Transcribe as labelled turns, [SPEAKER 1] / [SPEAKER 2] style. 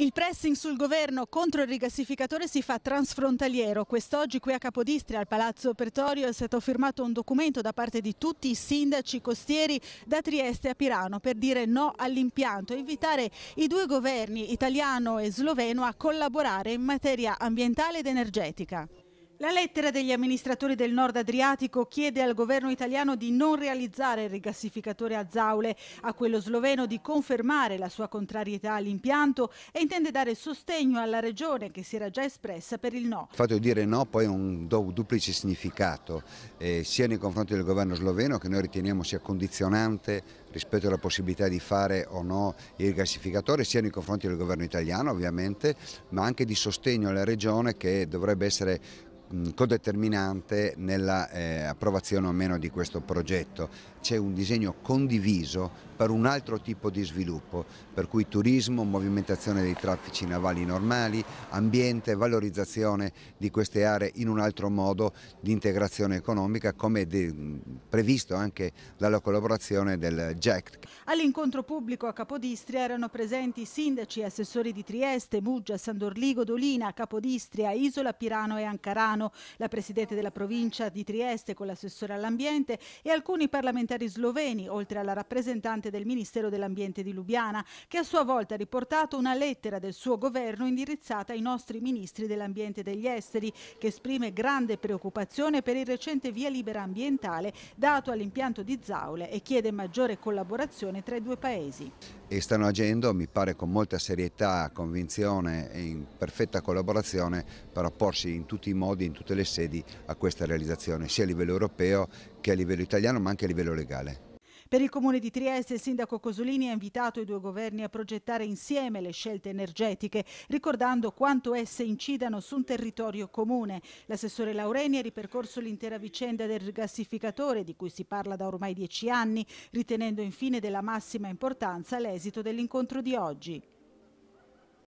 [SPEAKER 1] Il pressing sul governo contro il rigassificatore si fa transfrontaliero. Quest'oggi qui a Capodistria, al Palazzo Pretorio, è stato firmato un documento da parte di tutti i sindaci costieri da Trieste a Pirano per dire no all'impianto e invitare i due governi, italiano e sloveno, a collaborare in materia ambientale ed energetica. La lettera degli amministratori del Nord Adriatico chiede al governo italiano di non realizzare il rigassificatore a Zaule, a quello sloveno di confermare la sua contrarietà all'impianto e intende dare sostegno alla regione che si era già espressa per il no.
[SPEAKER 2] Il fatto di dire no poi ha un duplice significato, eh, sia nei confronti del governo sloveno che noi riteniamo sia condizionante rispetto alla possibilità di fare o no il rigassificatore, sia nei confronti del governo italiano ovviamente, ma anche di sostegno alla regione che dovrebbe essere Mm, codeterminante nell'approvazione eh, o meno di questo progetto. C'è un disegno condiviso per un altro tipo di sviluppo, per cui turismo, movimentazione dei traffici navali normali, ambiente, valorizzazione di queste aree in un altro modo di integrazione economica come previsto anche dalla collaborazione del GECT.
[SPEAKER 1] All'incontro pubblico a Capodistria erano presenti sindaci e assessori di Trieste, Muggia, Sandorligo, Dolina, Capodistria, Isola, Pirano e Ancarano, la Presidente della provincia di Trieste con l'assessore all'ambiente e alcuni parlamentari sloveni, oltre alla rappresentante parte del Ministero dell'Ambiente di Lubiana, che a sua volta ha riportato una lettera del suo governo indirizzata ai nostri ministri dell'Ambiente e degli Esteri, che esprime grande preoccupazione per il recente via libera ambientale dato all'impianto di Zaule e chiede maggiore collaborazione tra i due paesi.
[SPEAKER 2] E stanno agendo, mi pare, con molta serietà, convinzione e in perfetta collaborazione per opporsi in tutti i modi, in tutte le sedi a questa realizzazione, sia a livello europeo che a livello italiano, ma anche a livello legale.
[SPEAKER 1] Per il Comune di Trieste il sindaco Cosolini ha invitato i due governi a progettare insieme le scelte energetiche, ricordando quanto esse incidano su un territorio comune. L'assessore Laureni ha ripercorso l'intera vicenda del rigassificatore, di cui si parla da ormai dieci anni, ritenendo infine della massima importanza l'esito dell'incontro di oggi.